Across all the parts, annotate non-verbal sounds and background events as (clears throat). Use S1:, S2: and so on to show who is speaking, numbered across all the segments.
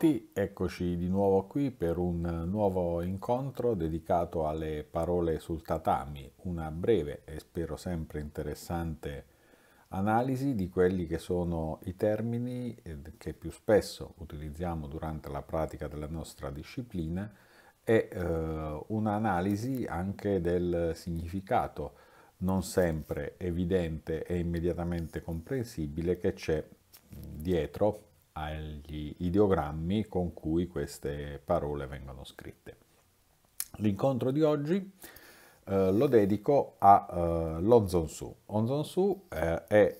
S1: Bentrovati, eccoci di nuovo qui per un nuovo incontro dedicato alle parole sul tatami, una breve e spero sempre interessante analisi di quelli che sono i termini eh, che più spesso utilizziamo durante la pratica della nostra disciplina e eh, un'analisi anche del significato non sempre evidente e immediatamente comprensibile che c'è dietro agli ideogrammi con cui queste parole vengono scritte. L'incontro di oggi eh, lo dedico a eh, l'Onzonsu. Onzonsu eh, è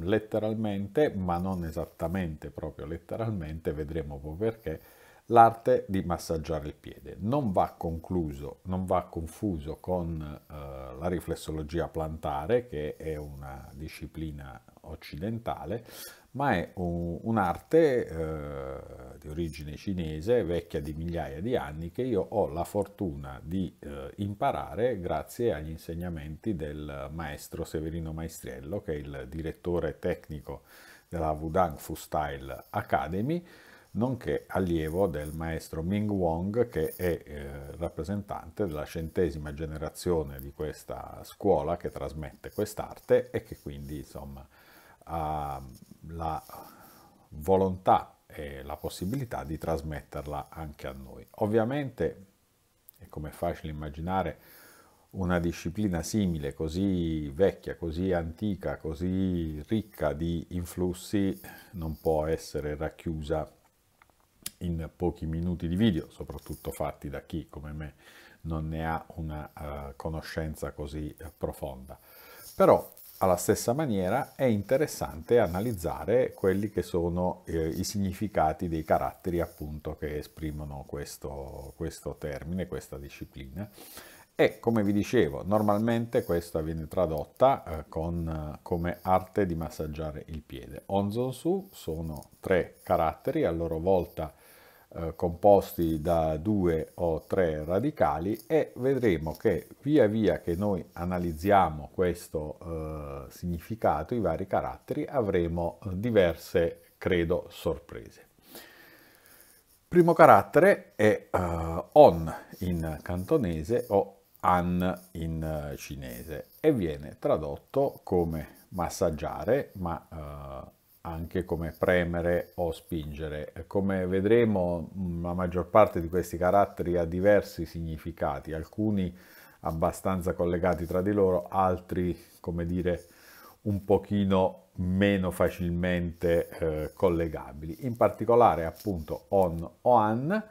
S1: letteralmente, ma non esattamente proprio letteralmente, vedremo poi perché, l'arte di massaggiare il piede. Non va concluso, non va confuso con eh, la riflessologia plantare, che è una disciplina occidentale, ma è un'arte eh, di origine cinese, vecchia di migliaia di anni, che io ho la fortuna di eh, imparare grazie agli insegnamenti del maestro Severino Maestriello, che è il direttore tecnico della Wudang Fu Style Academy, nonché allievo del maestro Ming Wong, che è eh, rappresentante della centesima generazione di questa scuola che trasmette quest'arte e che quindi, insomma, ha ehm, la volontà e la possibilità di trasmetterla anche a noi. Ovviamente, e come è facile immaginare, una disciplina simile, così vecchia, così antica, così ricca di influssi, non può essere racchiusa in pochi minuti di video, soprattutto fatti da chi come me non ne ha una uh, conoscenza così uh, profonda. Però alla stessa maniera è interessante analizzare quelli che sono eh, i significati dei caratteri appunto che esprimono questo, questo termine, questa disciplina. E come vi dicevo, normalmente questa viene tradotta eh, con, come arte di massaggiare il piede. Onzonsu sono tre caratteri a loro volta eh, composti da due o tre radicali e vedremo che via via che noi analizziamo questo eh, significato, i vari caratteri, avremo eh, diverse, credo, sorprese. Primo carattere è eh, on in cantonese o an in eh, cinese e viene tradotto come massaggiare, ma anche come premere o spingere. Come vedremo la maggior parte di questi caratteri ha diversi significati, alcuni abbastanza collegati tra di loro, altri come dire un pochino meno facilmente eh, collegabili. In particolare appunto on o an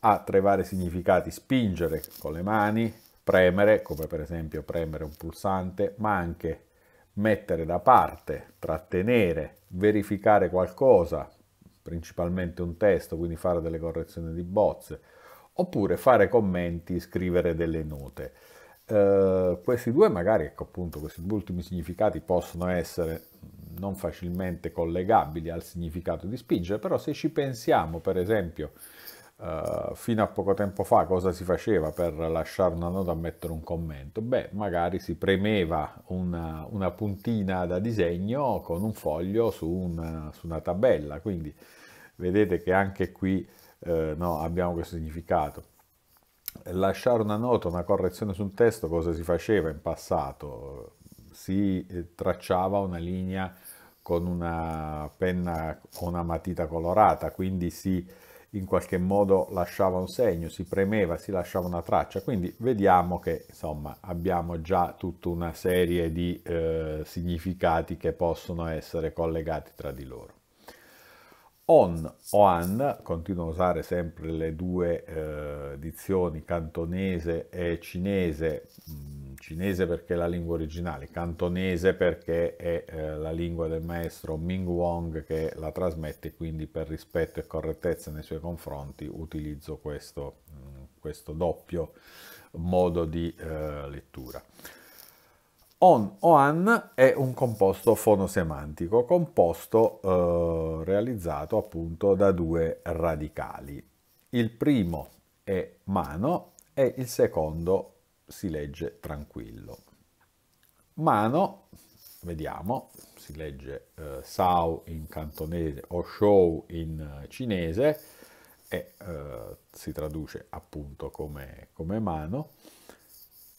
S1: ha tra i vari significati, spingere con le mani, premere, come per esempio premere un pulsante, ma anche mettere da parte, trattenere, verificare qualcosa, principalmente un testo, quindi fare delle correzioni di bozze, oppure fare commenti, scrivere delle note. Eh, questi due magari, ecco appunto, questi due ultimi significati possono essere non facilmente collegabili al significato di spingere, però se ci pensiamo, per esempio, eh, fino a poco tempo fa cosa si faceva per lasciare una nota e mettere un commento? Beh, magari si premeva una, una puntina da disegno con un foglio su una, su una tabella, quindi vedete che anche qui uh, no, abbiamo questo significato. Lasciare una nota, una correzione sul testo, cosa si faceva in passato? Si eh, tracciava una linea con una penna o una matita colorata, quindi si in qualche modo lasciava un segno, si premeva, si lasciava una traccia, quindi vediamo che insomma abbiamo già tutta una serie di eh, significati che possono essere collegati tra di loro. On o An, continuo a usare sempre le due eh, dizioni cantonese e cinese, mm, cinese perché è la lingua originale, cantonese perché è eh, la lingua del maestro Ming Wong che la trasmette, quindi per rispetto e correttezza nei suoi confronti utilizzo questo, mm, questo doppio modo di eh, lettura. On o an è un composto fonosemantico, composto eh, realizzato appunto da due radicali. Il primo è mano e il secondo si legge tranquillo. Mano, vediamo, si legge eh, sao in cantonese o shou in eh, cinese e eh, si traduce appunto come, come mano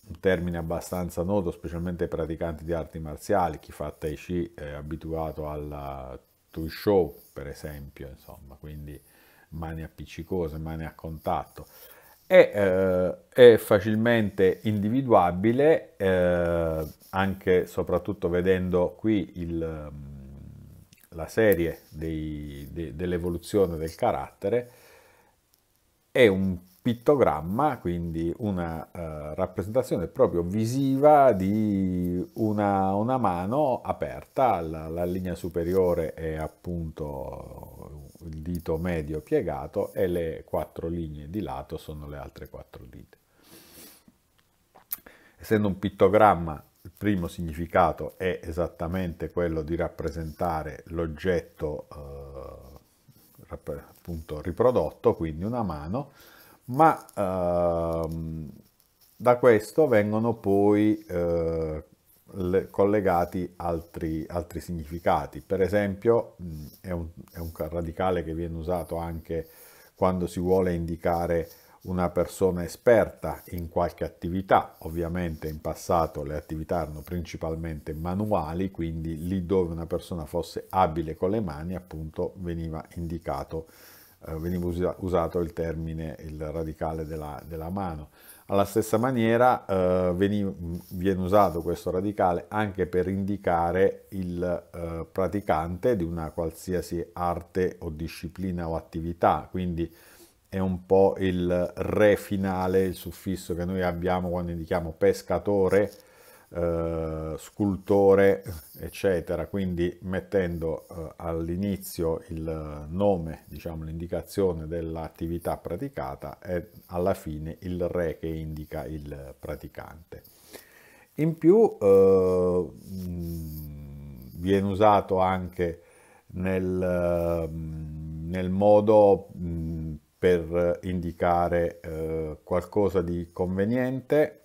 S1: un termine abbastanza noto, specialmente ai praticanti di arti marziali, chi fa Tai Chi è abituato alla Tui Show, per esempio, insomma, quindi mani appiccicose, mani a contatto. E, eh, è facilmente individuabile, eh, anche soprattutto vedendo qui il, mm, la serie dei, de, dell'evoluzione del carattere, è un pittogramma, quindi una uh, rappresentazione proprio visiva di una, una mano aperta, la, la, linea superiore è appunto il dito medio piegato e le quattro linee di lato sono le altre quattro dita. Essendo un pittogramma, il primo significato è esattamente quello di rappresentare l'oggetto uh, riprodotto, quindi una mano, ma ehm, da questo vengono poi eh, le, collegati altri, altri, significati. Per esempio è, un, è, un, radicale che viene usato anche quando si vuole indicare una persona esperta in qualche attività. Ovviamente in passato le attività erano principalmente manuali, quindi lì dove una persona fosse abile con le mani appunto veniva indicato eh, veniva usato il termine il radicale della, della mano. Alla stessa maniera eh, veniva, viene usato questo radicale anche per indicare il eh, praticante di una qualsiasi arte o disciplina o attività, quindi è un po' il re finale, il suffisso che noi abbiamo quando indichiamo pescatore, eh, scultore, eccetera. Quindi mettendo eh, all'inizio il nome, diciamo l'indicazione dell'attività praticata e alla fine il re che indica il praticante. In più eh, viene usato anche nel, nel modo per indicare eh, qualcosa di conveniente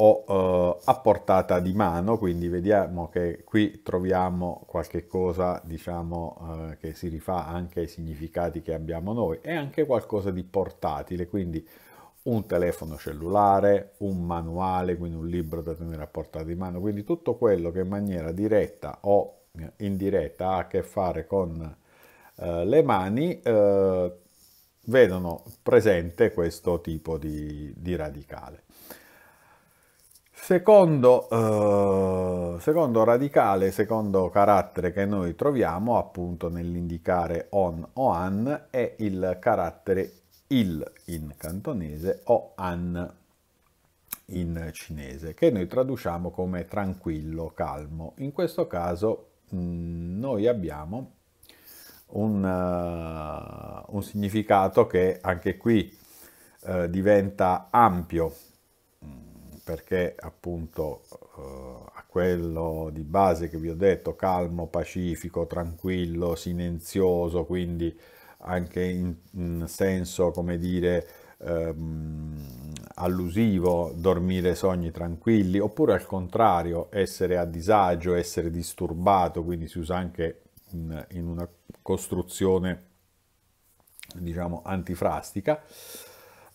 S1: ho eh, a portata di mano, quindi vediamo che qui troviamo qualche cosa diciamo, eh, che si rifà anche ai significati che abbiamo noi e anche qualcosa di portatile, quindi un telefono cellulare, un manuale, quindi un libro da tenere a portata di mano, quindi tutto quello che in maniera diretta o indiretta ha a che fare con eh, le mani eh, vedono presente questo tipo di, di radicale. Secondo, eh, secondo, radicale, secondo carattere che noi troviamo appunto nell'indicare on o an è il carattere il in cantonese o an in cinese, che noi traduciamo come tranquillo, calmo. In questo caso mh, mm, noi abbiamo un, uh, un, significato che anche qui uh, diventa ampio, perché appunto eh, a quello di base che vi ho detto, calmo, pacifico, tranquillo, silenzioso, quindi anche in, in senso, come dire, ehm, allusivo, dormire sogni tranquilli, oppure al contrario, essere a disagio, essere disturbato, quindi si usa anche in, in una costruzione, diciamo, antifrastica.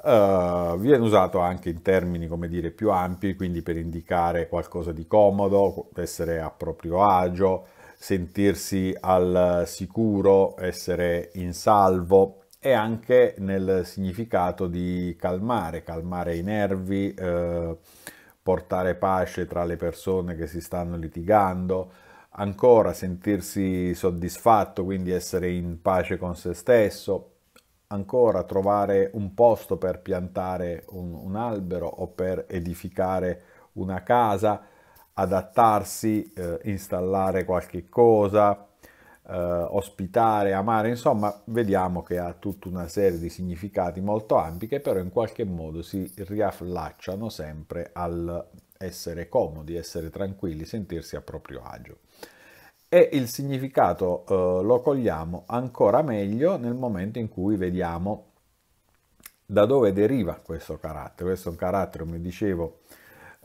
S1: Eh, viene usato anche in termini come dire più ampi quindi per indicare qualcosa di comodo essere a proprio agio sentirsi al sicuro essere in salvo e anche nel significato di calmare calmare i nervi eh, portare pace tra le persone che si stanno litigando ancora sentirsi soddisfatto quindi essere in pace con se stesso ancora trovare un posto per piantare un, un albero o per edificare una casa, adattarsi, eh, installare qualche cosa, eh, ospitare, amare, insomma vediamo che ha tutta una serie di significati molto ampi che però in qualche modo si riaffacciano sempre al essere comodi, essere tranquilli, sentirsi a proprio agio e il significato eh, lo cogliamo ancora meglio nel momento in cui vediamo da dove deriva questo carattere. Questo è un carattere, come dicevo,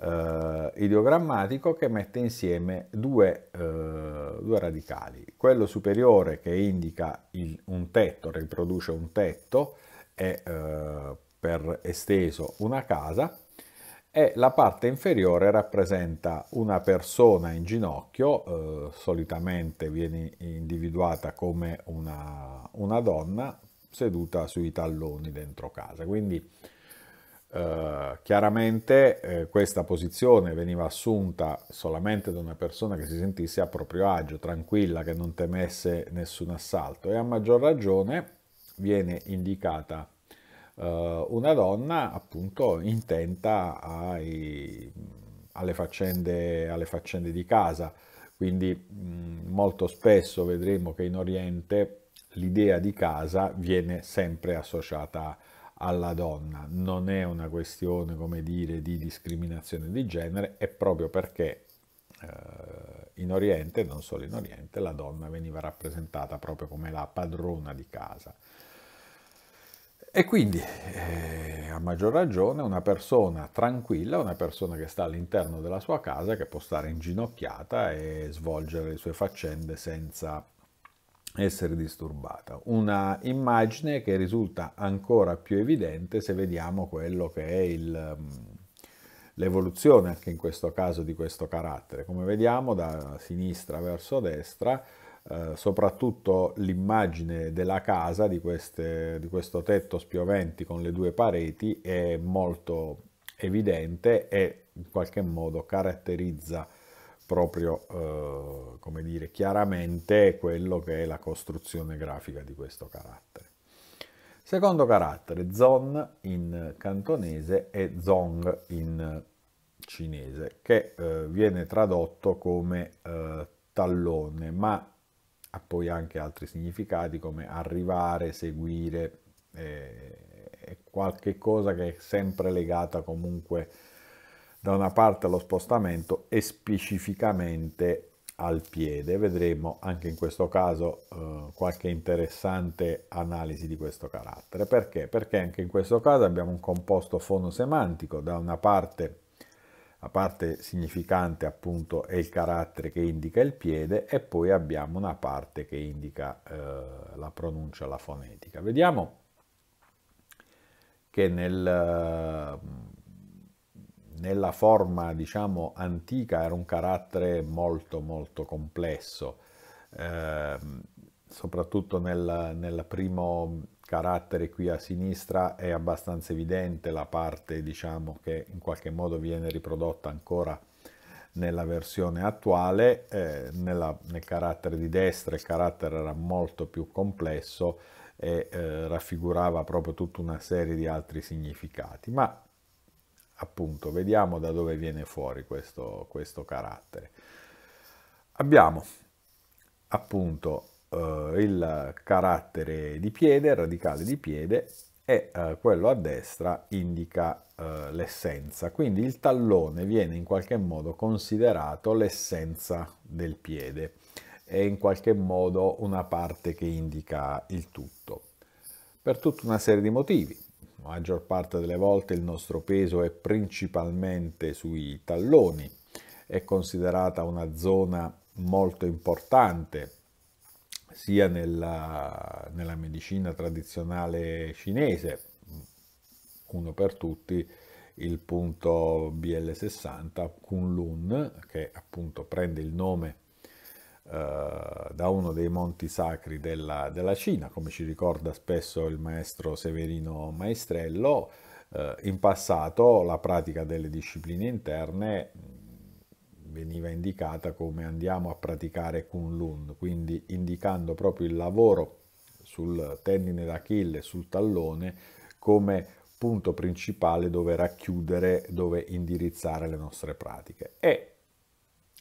S1: eh, ideogrammatico che mette insieme due, eh, due radicali. Quello superiore che indica il, un tetto, riproduce un tetto e eh, per esteso una casa, e la parte inferiore rappresenta una persona in ginocchio, eh, solitamente viene individuata come una, una, donna seduta sui talloni dentro casa. Quindi eh, chiaramente eh, questa posizione veniva assunta solamente da una persona che si sentisse a proprio agio, tranquilla, che non temesse nessun assalto e a maggior ragione viene indicata eh, una donna appunto intenta ai, alle, faccende, alle, faccende, di casa. Quindi mh, mm, molto spesso vedremo che in Oriente l'idea di casa viene sempre associata alla donna. Non è una questione, come dire, di discriminazione di genere, è proprio perché eh, in Oriente, non solo in Oriente, la donna veniva rappresentata proprio come la padrona di casa. E quindi, eh, a maggior ragione, una persona tranquilla, una persona che sta all'interno della sua casa, che può stare inginocchiata e svolgere le sue faccende senza essere disturbata. Una immagine che risulta ancora più evidente se vediamo quello che è il, mm, l'evoluzione anche in questo caso di questo carattere. Come vediamo da sinistra verso destra, eh, soprattutto l'immagine della casa, di, queste, di questo tetto spioventi con le due pareti, è molto evidente e in qualche modo caratterizza proprio eh, come dire chiaramente quello che è la costruzione grafica di questo carattere. Secondo carattere, zon in cantonese e zong in cinese, che eh, viene tradotto come eh, tallone, ma ha poi anche altri significati come arrivare, seguire, eh, è qualche cosa che è sempre legata comunque da una parte allo spostamento e specificamente al piede. Vedremo anche in questo caso eh, qualche interessante analisi di questo carattere. Perché? Perché anche in questo caso abbiamo un composto fonosemantico, da una parte la parte significante appunto è il carattere che indica il piede e poi abbiamo una parte che indica eh, la pronuncia, la fonetica. Vediamo che nel, nella forma diciamo antica era un carattere molto molto complesso, eh, soprattutto nel, nel primo carattere qui a sinistra è abbastanza evidente la parte diciamo che in qualche modo viene riprodotta ancora nella versione attuale eh, nella, nel carattere di destra il carattere era molto più complesso e eh, raffigurava proprio tutta una serie di altri significati ma appunto vediamo da dove viene fuori questo, questo carattere abbiamo appunto eh, il carattere di piede, il radicale di piede e eh, quello a destra indica eh, l'essenza. Quindi il tallone viene in qualche modo considerato l'essenza del piede, è in qualche modo una parte che indica il tutto, per tutta una serie di motivi. La maggior parte delle volte il nostro peso è principalmente sui talloni, è considerata una zona molto importante sia nella, nella medicina tradizionale cinese, uno per tutti, il punto BL60 Kunlun, che appunto prende il nome eh, da uno dei monti sacri della, della, Cina, come ci ricorda spesso il maestro Severino Maestrello, eh, in passato la pratica delle discipline interne veniva indicata come andiamo a praticare Kunlun, quindi indicando proprio il lavoro sul tendine d'Achille, sul tallone, come punto principale dove racchiudere, dove indirizzare le nostre pratiche. E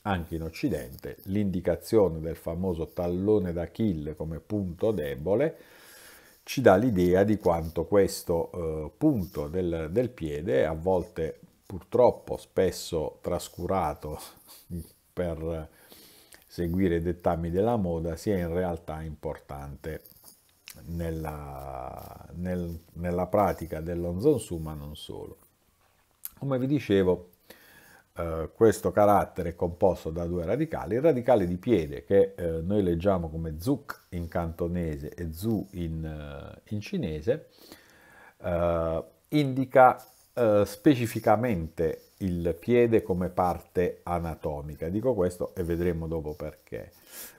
S1: anche in Occidente l'indicazione del famoso tallone d'Achille come punto debole ci dà l'idea di quanto questo eh, punto del, del piede, a volte purtroppo spesso trascurato (laughs) per seguire i dettami della moda sia in realtà importante nella, nel, nella pratica dell'onzonsu ma non solo. Come vi dicevo eh, questo carattere è composto da due radicali, il radicale di piede che eh, noi leggiamo come zuk in cantonese e zu in, eh, in cinese eh, indica eh, specificamente il piede come parte anatomica. Dico questo e vedremo dopo perché.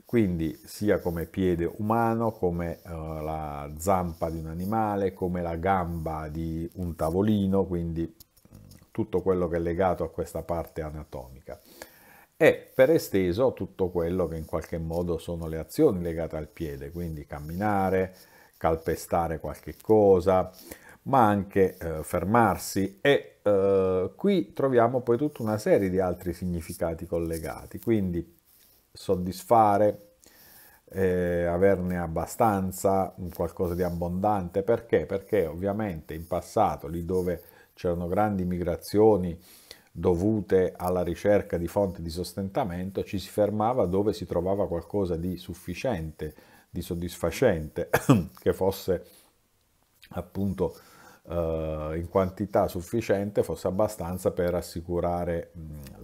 S1: Quindi sia come piede umano, come eh, la zampa di un animale, come la gamba di un tavolino, quindi mm, tutto quello che è legato a questa parte anatomica e per esteso tutto quello che in qualche modo sono le azioni legate al piede, quindi camminare, calpestare qualche cosa, ma anche eh, fermarsi e eh, qui troviamo poi tutta una serie di altri significati collegati, quindi soddisfare, eh, averne abbastanza, qualcosa di abbondante, perché? Perché ovviamente in passato lì dove c'erano grandi migrazioni dovute alla ricerca di fonti di sostentamento ci si fermava dove si trovava qualcosa di sufficiente, di soddisfacente, (coughs) che fosse appunto eh, in quantità sufficiente fosse abbastanza per assicurare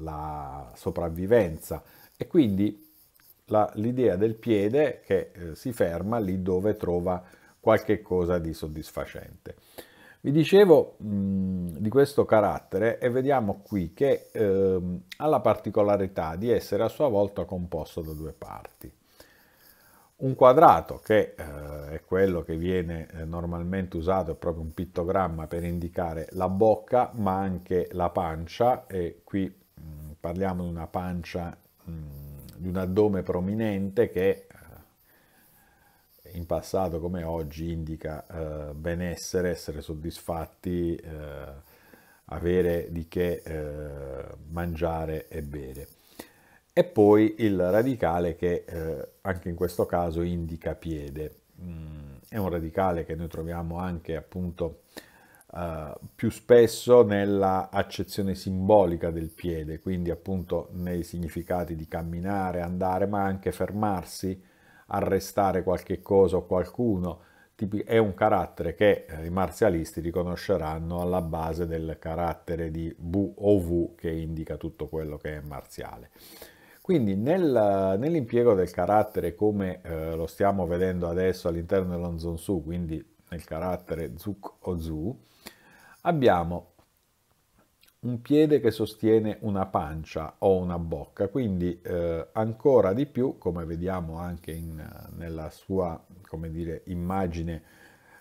S1: la sopravvivenza e quindi l'idea del piede che eh, si ferma lì dove trova qualche cosa di soddisfacente. Vi dicevo mh, di questo carattere e vediamo qui che eh, ha la particolarità di essere a sua volta composto da due parti. Un quadrato, che eh, è quello che viene eh, normalmente usato, è proprio un pittogramma per indicare la bocca, ma anche la pancia, e qui mh, mm, parliamo di una pancia, mh, mm, di un addome prominente che eh, in passato come oggi indica eh, benessere, essere soddisfatti, avere di che mangiare e bere e poi il radicale che eh, anche in questo caso indica piede. Mm, è un radicale che noi troviamo anche appunto eh, più spesso nella accezione simbolica del piede, quindi appunto nei significati di camminare, andare, ma anche fermarsi, arrestare qualche cosa o qualcuno. È un carattere che eh, i marzialisti riconosceranno alla base del carattere di B o V che indica tutto quello che è marziale. Quindi nel, nell'impiego del carattere come eh, lo stiamo vedendo adesso all'interno su, quindi nel carattere zuk o zu, abbiamo un piede che sostiene una pancia o una bocca, quindi eh, ancora di più, come vediamo anche in, nella sua dire, immagine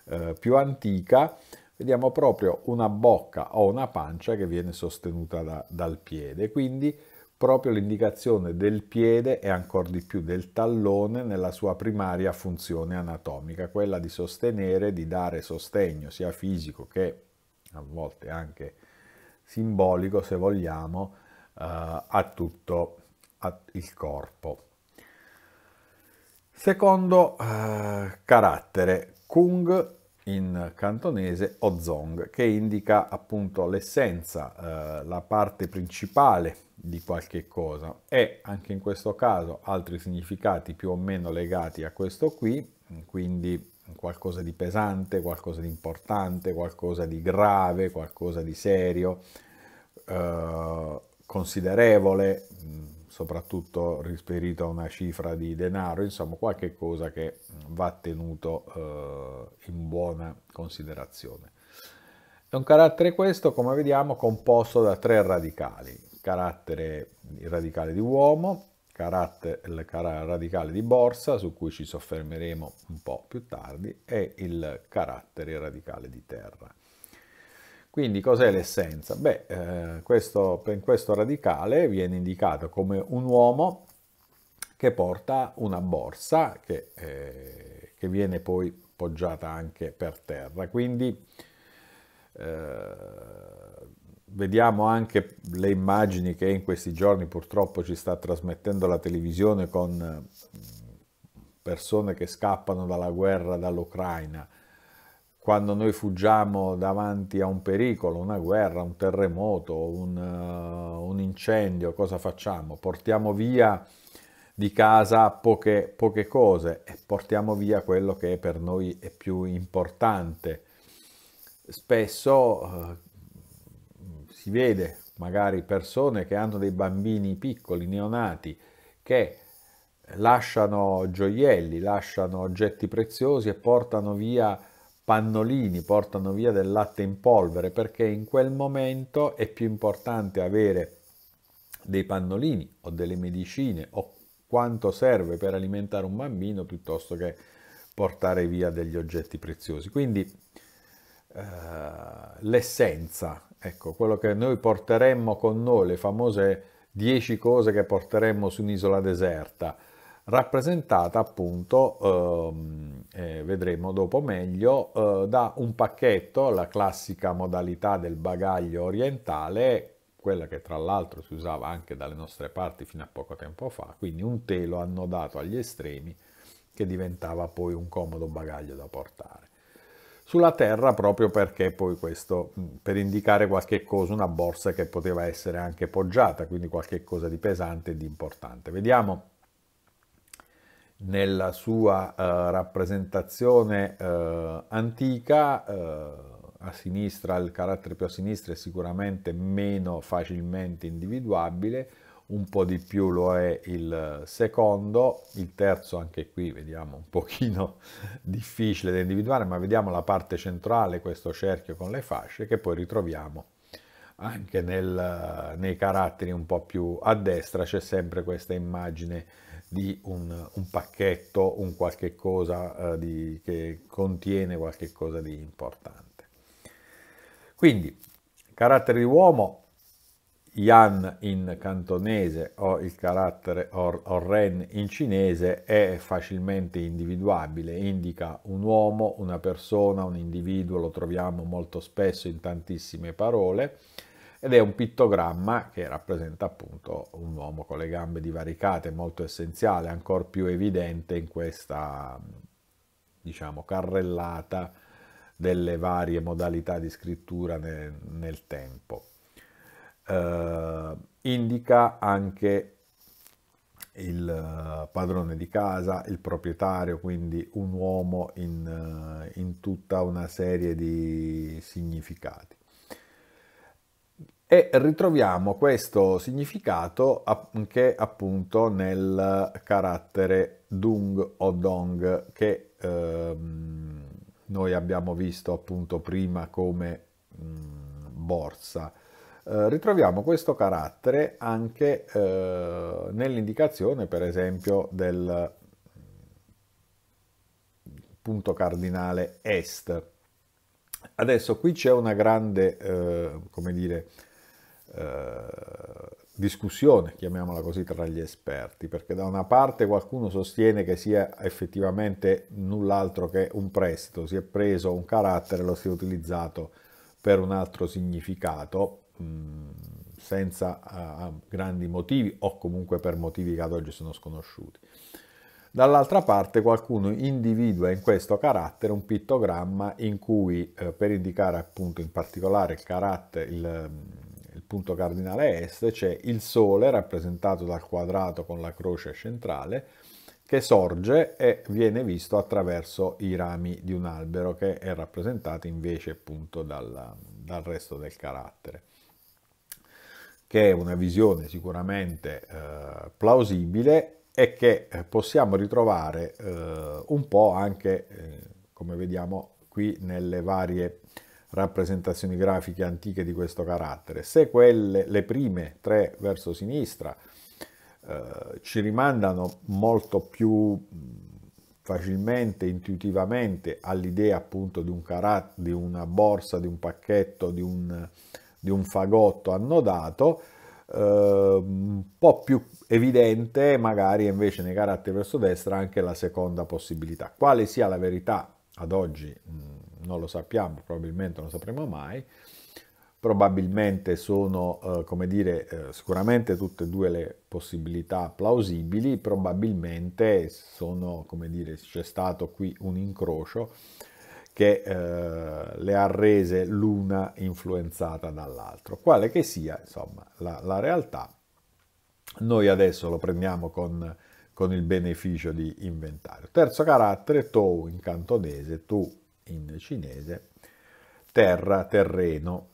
S1: eh, più antica, vediamo proprio una bocca o una pancia che viene sostenuta da, dal piede, quindi proprio l'indicazione del piede e ancora di più del tallone nella sua primaria funzione anatomica, quella di sostenere, di dare sostegno sia fisico che a volte anche simbolico, se vogliamo, eh, a tutto a il corpo. Secondo eh, carattere, Kung in cantonese o Zong, che indica appunto l'essenza, eh, la parte principale di qualche cosa e anche in questo caso altri significati più o meno legati a questo qui, quindi qualcosa di pesante, qualcosa di importante, qualcosa di grave, qualcosa di serio, eh, considerevole, soprattutto riferito a una cifra di denaro, insomma qualche cosa che va tenuto eh, in buona considerazione. È un carattere questo, come vediamo, composto da tre radicali carattere radicale di uomo, il radicale di borsa, su cui ci soffermeremo un po' più tardi, e il carattere radicale di terra. Quindi cos'è l'essenza? Beh, eh, questo, in questo radicale viene indicato come un uomo che porta una borsa che, eh, che viene poi poggiata anche per terra. Quindi eh, vediamo anche le immagini che in questi giorni purtroppo ci sta trasmettendo la televisione con eh, persone che scappano dalla guerra dall'Ucraina. Quando noi fuggiamo davanti a un pericolo, una guerra, un terremoto, un, uh, un incendio, cosa facciamo? Portiamo via di casa poche, poche cose e portiamo via quello che per noi è più importante spesso eh, si vede magari persone che hanno dei bambini piccoli, neonati, che lasciano gioielli, lasciano oggetti preziosi e portano via pannolini, portano via del latte in polvere, perché in quel momento è più importante avere dei pannolini o delle medicine o quanto serve per alimentare un bambino piuttosto che portare via degli oggetti preziosi. Quindi eh, l'essenza, ecco, quello che noi porteremmo con noi, le famose dieci cose che porteremmo su un'isola deserta, rappresentata appunto, eh, vedremo dopo meglio, eh, da un pacchetto, la classica modalità del bagaglio orientale, quella che tra l'altro si usava anche dalle nostre parti fino a poco tempo fa, quindi un telo annodato agli estremi che diventava poi un comodo bagaglio da portare sulla terra proprio perché poi questo mm, per indicare qualche cosa, una borsa che poteva essere anche poggiata, quindi qualche cosa di pesante e di importante. Vediamo nella sua eh, rappresentazione eh, antica, eh, a sinistra il carattere più a sinistra è sicuramente meno facilmente individuabile, un po' di più lo è il secondo, il terzo anche qui vediamo un pochino (laughs) difficile da individuare, ma vediamo la parte centrale, questo cerchio con le fasce, che poi ritroviamo anche nel, nei caratteri un po' più a destra, c'è sempre questa immagine di un, un pacchetto, un qualche cosa eh, di, che contiene qualche cosa di importante. Quindi, carattere di uomo, yan in cantonese o il carattere or, or ren in cinese è facilmente individuabile, indica un uomo, una persona, un individuo, lo troviamo molto spesso in tantissime parole ed è un pittogramma che rappresenta appunto un uomo con le gambe divaricate, molto essenziale, ancora più evidente in questa diciamo carrellata delle varie modalità di scrittura nel, nel tempo eh, indica anche il eh, padrone di casa, il proprietario, quindi un uomo in, eh, in tutta una serie di significati. E ritroviamo questo significato anche appunto nel carattere dung o dong che ehm, noi abbiamo visto appunto prima come mh, mm, borsa eh, ritroviamo questo carattere anche eh, nell'indicazione per esempio del mm, punto cardinale est. Adesso qui c'è una grande, eh, come dire, discussione, chiamiamola così, tra gli esperti, perché da una parte qualcuno sostiene che sia effettivamente null'altro che un prestito, si è preso un carattere e lo si è utilizzato per un altro significato, senza grandi motivi o comunque per motivi che ad oggi sono sconosciuti. Dall'altra parte qualcuno individua in questo carattere un pittogramma in cui eh, per indicare appunto in particolare il, il, il punto cardinale est c'è il Sole rappresentato dal quadrato con la croce centrale che sorge e viene visto attraverso i rami di un albero che è rappresentato invece appunto dal, dal resto del carattere che è una visione sicuramente eh, plausibile e che eh, possiamo ritrovare eh, un po' anche, eh, come vediamo qui, nelle varie rappresentazioni grafiche antiche di questo carattere. Se quelle, le prime tre verso sinistra, eh, ci rimandano molto più facilmente, intuitivamente all'idea appunto di, un carat- di una borsa, di un pacchetto, di un di un fagotto annodato, eh, un po' più evidente magari invece nei caratteri verso destra anche la seconda possibilità. Quale sia la verità ad oggi mm, non lo sappiamo, probabilmente non lo sapremo mai, probabilmente sono, eh, come dire, eh, sicuramente tutte e due le possibilità plausibili, probabilmente sono, come dire, c'è stato qui un incrocio che eh, le ha rese l'una influenzata dall'altro. Quale che sia, insomma, la, la realtà, noi adesso lo prendiamo con, con, il beneficio di inventario. Terzo carattere, tou in cantonese, tu in cinese, terra, terreno.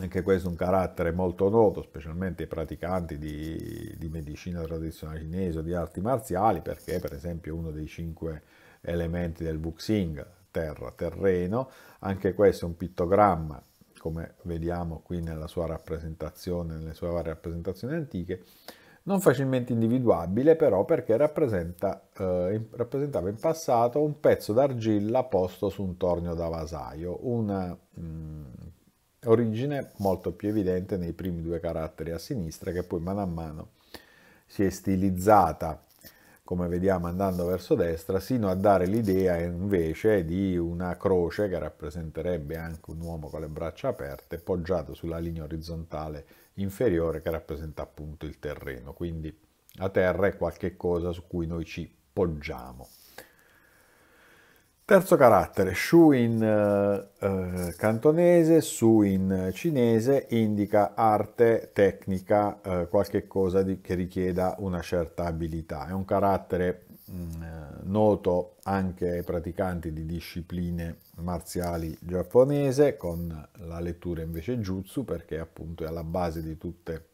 S1: Anche questo è un carattere molto noto, specialmente ai praticanti di, di medicina tradizionale cinese o di arti marziali, perché per esempio uno dei cinque elementi del Wuxing, terra, terreno, anche questo è un pittogramma, come vediamo qui nella sua rappresentazione, nelle sue varie rappresentazioni antiche, non facilmente individuabile però perché rappresenta, eh, rappresentava in passato un pezzo d'argilla posto su un tornio da vasaio, una mh, mm, origine molto più evidente nei primi due caratteri a sinistra che poi mano a mano si è stilizzata come vediamo andando verso destra, sino a dare l'idea invece di una croce che rappresenterebbe anche un uomo con le braccia aperte poggiato sulla linea orizzontale inferiore che rappresenta appunto il terreno. Quindi la terra è qualche cosa su cui noi ci poggiamo. Terzo carattere, Shu in eh, eh, cantonese, Su in cinese, indica arte, tecnica, eh, qualche cosa di, che richieda una certa abilità. È un carattere mh, mm, eh, noto anche ai praticanti di discipline marziali giapponese, con la lettura invece jutsu, perché appunto è alla base di tutte le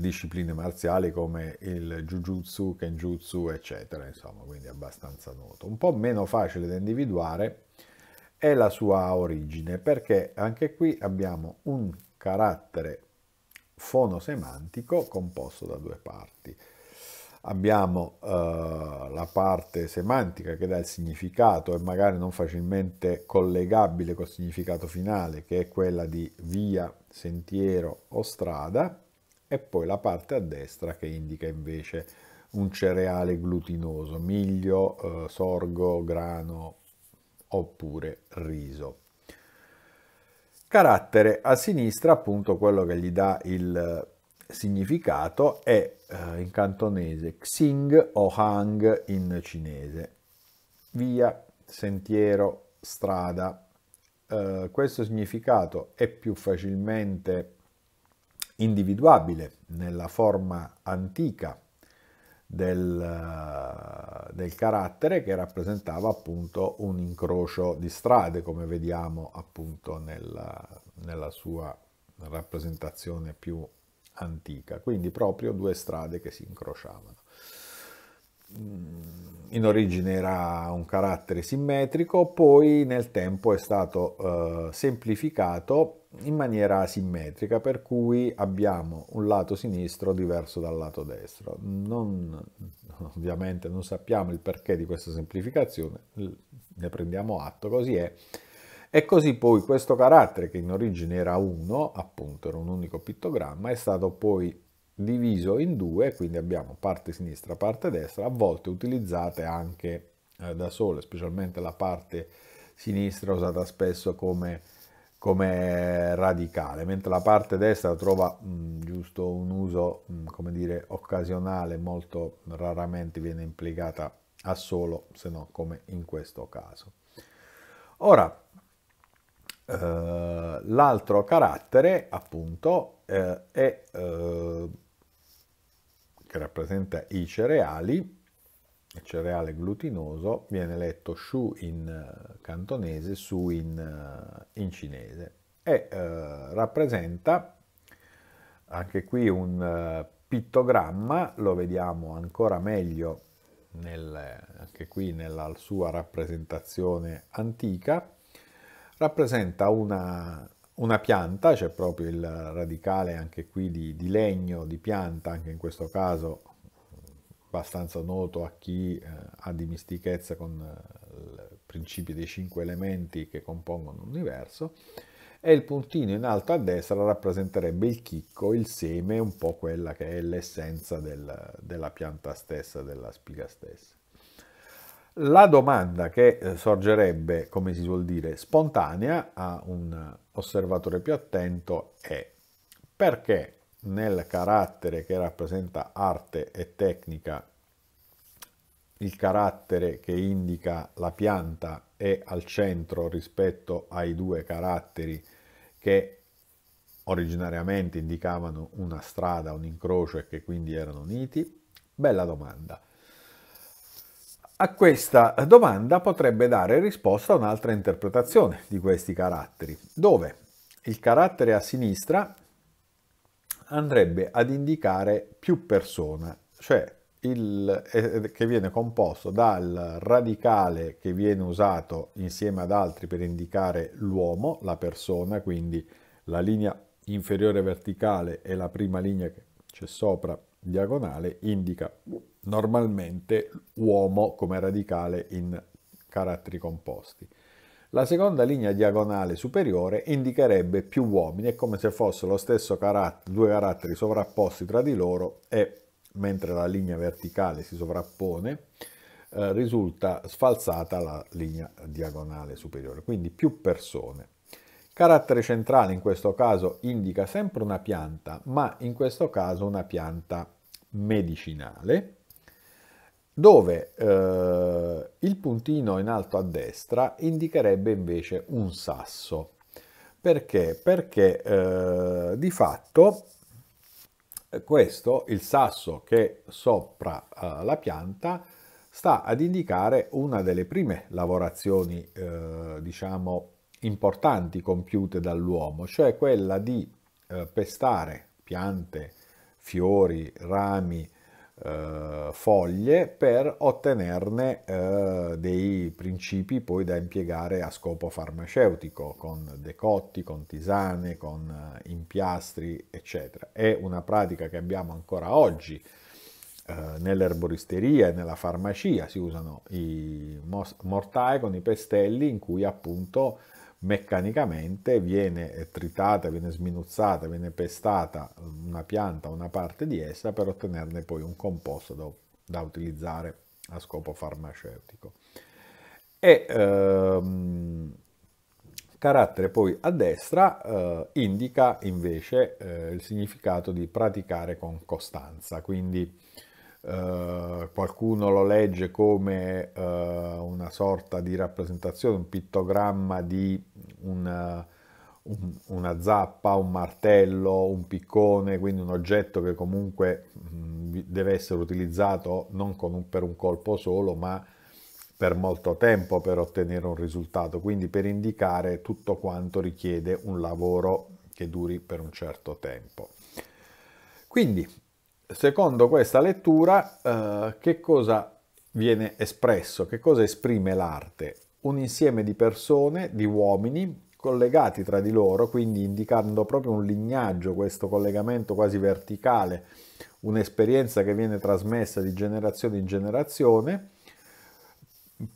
S1: discipline marziali come il jujutsu, kenjutsu, eccetera, insomma, quindi abbastanza noto. Un po' meno facile da individuare è la sua origine, perché anche qui abbiamo un carattere fonosemantico composto da due parti. Abbiamo eh, la parte semantica che dà il significato e magari non facilmente collegabile col significato finale, che è quella di via, sentiero o strada, e poi la parte a destra che indica invece un cereale glutinoso, miglio, eh, sorgo, grano oppure riso. Carattere a sinistra, appunto quello che gli dà il eh, significato è eh, in cantonese Xing o Hang in cinese. Via, sentiero, strada. Eh, questo significato è più facilmente individuabile nella forma antica del, eh, del, carattere che rappresentava appunto un incrocio di strade come vediamo appunto nella, nella sua rappresentazione più antica quindi proprio due strade che si incrociavano mm, in origine era un carattere simmetrico poi nel tempo è stato eh, semplificato in maniera asimmetrica, per cui abbiamo un lato sinistro diverso dal lato destro. Non, ovviamente non sappiamo il perché di questa semplificazione, ne prendiamo atto, così è. E così poi questo carattere, che in origine era uno, appunto era un unico pittogramma, è stato poi diviso in due, quindi abbiamo parte sinistra, parte destra, a volte utilizzate anche eh, da sole, specialmente la parte sinistra usata spesso come come radicale, mentre la parte destra trova mh, mm, giusto un uso, mh, mm, come dire, occasionale, molto raramente viene implicata a solo, se no come in questo caso. Ora, eh, l'altro carattere, appunto, eh, è, eh, che rappresenta i cereali, cereale glutinoso viene letto shu in eh, cantonese, su in, eh, in cinese e eh, rappresenta anche qui un eh, pittogramma, lo vediamo ancora meglio nel, anche qui nella sua rappresentazione antica, rappresenta una, una pianta, c'è proprio il radicale anche qui di, di legno, di pianta, anche in questo caso abbastanza noto a chi eh, ha dimistichezza con il eh, principio dei cinque elementi che compongono l'universo, e il puntino in alto a destra rappresenterebbe il chicco, il seme, un po' quella che è l'essenza del, della pianta stessa, della spiga stessa. La domanda che eh, sorgerebbe, come si suol dire, spontanea a un osservatore più attento è perché nel carattere che rappresenta arte e tecnica, il carattere che indica la pianta è al centro rispetto ai due caratteri che originariamente indicavano una strada, un incrocio e che quindi erano uniti? Bella domanda. A questa domanda potrebbe dare risposta un'altra interpretazione di questi caratteri, dove il carattere a sinistra andrebbe ad indicare più persona, cioè il, eh, eh, che viene composto dal radicale che viene usato insieme ad altri per indicare l'uomo, la persona, quindi la linea inferiore verticale e la prima linea che c'è sopra diagonale indica normalmente uomo come radicale in caratteri composti. La seconda linea diagonale superiore indicherebbe più uomini, è come se fossero carattere, due caratteri sovrapposti tra di loro e, mentre la linea verticale si sovrappone, eh, risulta sfalsata la linea diagonale superiore, quindi più persone. Carattere centrale in questo caso indica sempre una pianta, ma in questo caso una pianta medicinale dove eh, il puntino in alto a destra indicherebbe invece un sasso. Perché? Perché eh, di fatto eh, questo, il sasso che sopra eh, la pianta, sta ad indicare una delle prime lavorazioni, eh, diciamo, importanti compiute dall'uomo, cioè quella di eh, pestare piante, fiori, rami, eh, foglie per ottenerne eh, dei principi poi da impiegare a scopo farmaceutico con decotti, con tisane, con eh, impiastri, eccetera. È una pratica che abbiamo ancora oggi eh, nell'erboristeria e nella farmacia si usano i mortai con i pestelli in cui appunto meccanicamente viene tritata, viene sminuzzata, viene pestata una pianta, una parte di essa per ottenerne poi un composto da, da utilizzare a scopo farmaceutico. E ehm, carattere poi a destra eh, indica invece eh, il significato di praticare con costanza, quindi eh, qualcuno lo legge come uh, una sorta di rappresentazione, un pittogramma di una, eh, un, una, zappa, un martello, un piccone, quindi un oggetto che comunque mh, mm, deve essere utilizzato non un, per un colpo solo, ma per molto tempo per ottenere un risultato, quindi per indicare tutto quanto richiede un lavoro che duri per un certo tempo. Quindi secondo questa lettura, eh, che cosa viene espresso, che cosa esprime l'arte? Un insieme di persone, di uomini, collegati tra di loro, quindi indicando proprio un lignaggio, questo collegamento quasi verticale, un'esperienza che viene trasmessa di generazione in generazione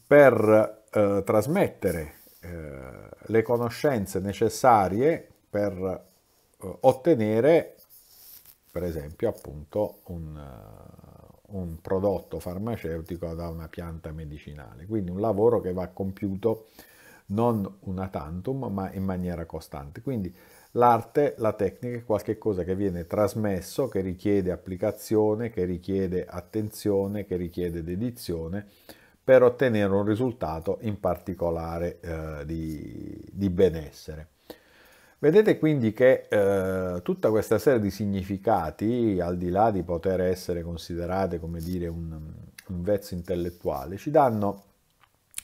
S1: per eh, trasmettere eh, le conoscenze necessarie per eh, ottenere per esempio appunto un, eh, un prodotto farmaceutico da una pianta medicinale. Quindi un lavoro che va compiuto non una tantum ma in maniera costante. Quindi l'arte, la tecnica è qualcosa che viene trasmesso, che richiede applicazione, che richiede attenzione, che richiede dedizione per ottenere un risultato in particolare eh, di, di benessere. Vedete quindi che eh, tutta questa serie di significati, al di là di poter essere considerate come dire un, un vezzo intellettuale, ci danno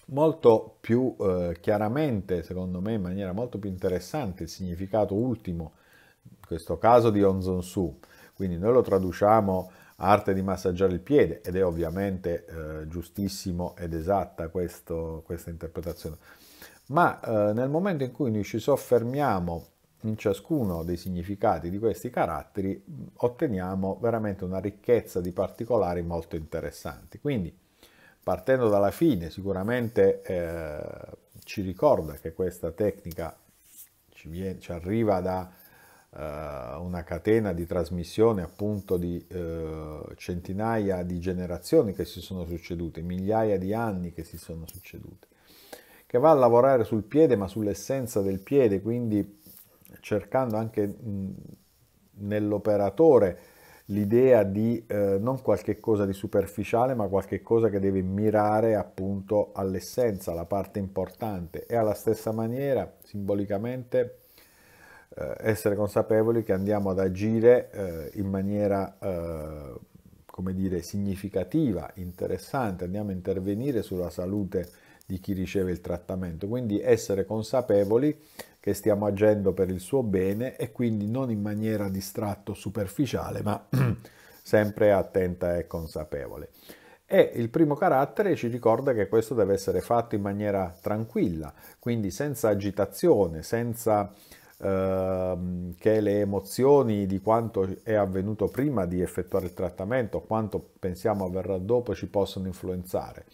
S1: molto più eh, chiaramente, secondo me in maniera molto più interessante, il significato ultimo, in questo caso di Onzon Su. Quindi noi lo traduciamo arte di massaggiare il piede ed è ovviamente eh, giustissimo ed esatta questo, questa interpretazione ma eh, nel momento in cui noi ci soffermiamo in ciascuno dei significati di questi caratteri mm, otteniamo veramente una ricchezza di particolari molto interessanti. Quindi partendo dalla fine sicuramente eh, ci ricorda che questa tecnica ci, viene, ci arriva da eh, una catena di trasmissione appunto di eh, centinaia di generazioni che si sono succedute, migliaia di anni che si sono succedute che va a lavorare sul piede ma sull'essenza del piede, quindi cercando anche nell'operatore l'idea di eh, non qualche cosa di superficiale ma qualche cosa che deve mirare appunto all'essenza, alla parte importante e alla stessa maniera simbolicamente eh, essere consapevoli che andiamo ad agire eh, in maniera eh, come dire significativa, interessante, andiamo a intervenire sulla salute di chi riceve il trattamento. Quindi essere consapevoli che stiamo agendo per il suo bene e quindi non in maniera distratta o superficiale, ma (clears throat) sempre attenta e consapevole. E il primo carattere ci ricorda che questo deve essere fatto in maniera tranquilla, quindi senza agitazione, senza eh, che le emozioni di quanto è avvenuto prima di effettuare il trattamento quanto pensiamo avverrà dopo ci possano influenzare.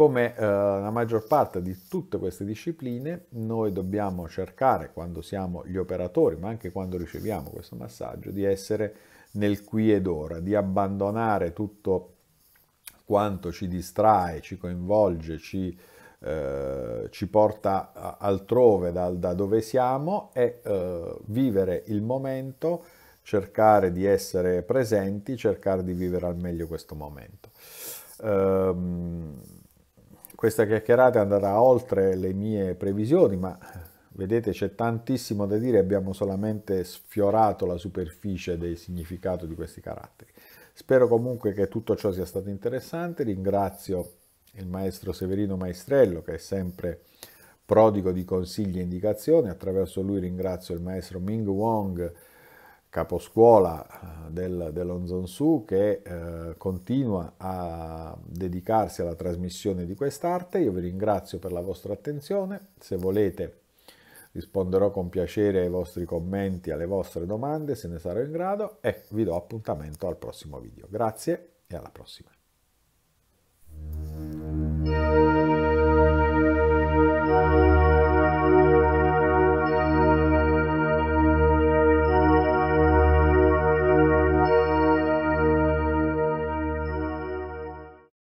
S1: Come eh, la maggior parte di tutte queste discipline, noi dobbiamo cercare, quando siamo gli operatori, ma anche quando riceviamo questo massaggio, di essere nel qui ed ora, di abbandonare tutto quanto ci distrae, ci coinvolge, ci, eh, ci porta altrove da, da dove siamo e eh, vivere il momento, cercare di essere presenti, cercare di vivere al meglio questo momento. Um, questa chiacchierata è andata oltre le mie previsioni, ma vedete c'è tantissimo da dire, abbiamo solamente sfiorato la superficie del significato di questi caratteri. Spero comunque che tutto ciò sia stato interessante, ringrazio il maestro Severino Maestrello che è sempre prodigo di consigli e indicazioni, attraverso lui ringrazio il maestro Ming Wong caposcuola eh, del, dell'Onzonsu che eh, continua a dedicarsi alla trasmissione di quest'arte. Io vi ringrazio per la vostra attenzione. Se volete risponderò con piacere ai vostri commenti, alle vostre domande se ne sarò in grado e vi do appuntamento al prossimo video. Grazie e alla prossima.